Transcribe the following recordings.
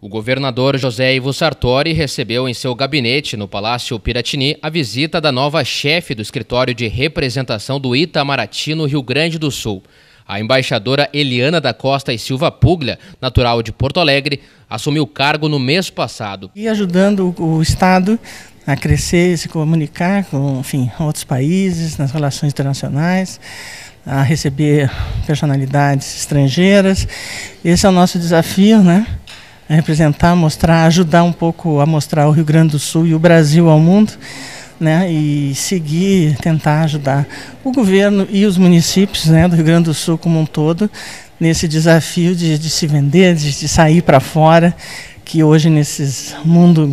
O governador José Ivo Sartori recebeu em seu gabinete, no Palácio Piratini, a visita da nova chefe do escritório de representação do Itamaraty, no Rio Grande do Sul. A embaixadora Eliana da Costa e Silva Puglia, natural de Porto Alegre, assumiu o cargo no mês passado. E ajudando o Estado a crescer, se comunicar com enfim, outros países, nas relações internacionais, a receber personalidades estrangeiras. Esse é o nosso desafio, né? É representar, mostrar, ajudar um pouco a mostrar o Rio Grande do Sul e o Brasil ao mundo, né? E seguir, tentar ajudar o governo e os municípios, né, do Rio Grande do Sul como um todo, nesse desafio de, de se vender, de, de sair para fora, que hoje nesse mundo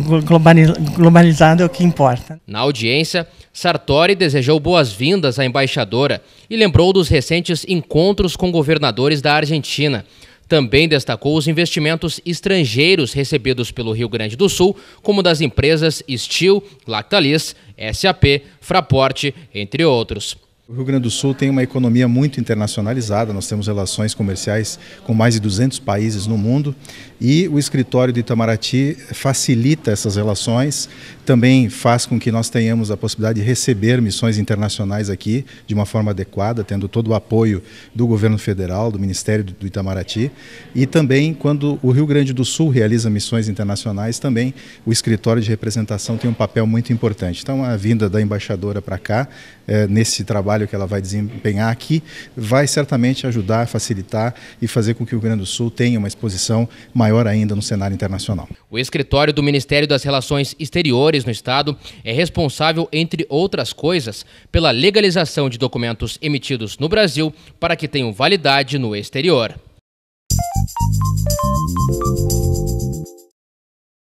globalizado é o que importa. Na audiência, Sartori desejou boas-vindas à embaixadora e lembrou dos recentes encontros com governadores da Argentina. Também destacou os investimentos estrangeiros recebidos pelo Rio Grande do Sul, como das empresas Steel, Lactalis, SAP, Fraporte, entre outros. O Rio Grande do Sul tem uma economia muito internacionalizada, nós temos relações comerciais com mais de 200 países no mundo e o escritório de Itamaraty facilita essas relações, também faz com que nós tenhamos a possibilidade de receber missões internacionais aqui de uma forma adequada, tendo todo o apoio do governo federal, do Ministério do Itamaraty e também quando o Rio Grande do Sul realiza missões internacionais, também o escritório de representação tem um papel muito importante. Então a vinda da embaixadora para cá, eh, nesse trabalho trabalho que ela vai desempenhar aqui vai certamente ajudar, facilitar e fazer com que o Rio Grande do Sul tenha uma exposição maior ainda no cenário internacional. O escritório do Ministério das Relações Exteriores no Estado é responsável, entre outras coisas, pela legalização de documentos emitidos no Brasil para que tenham validade no exterior.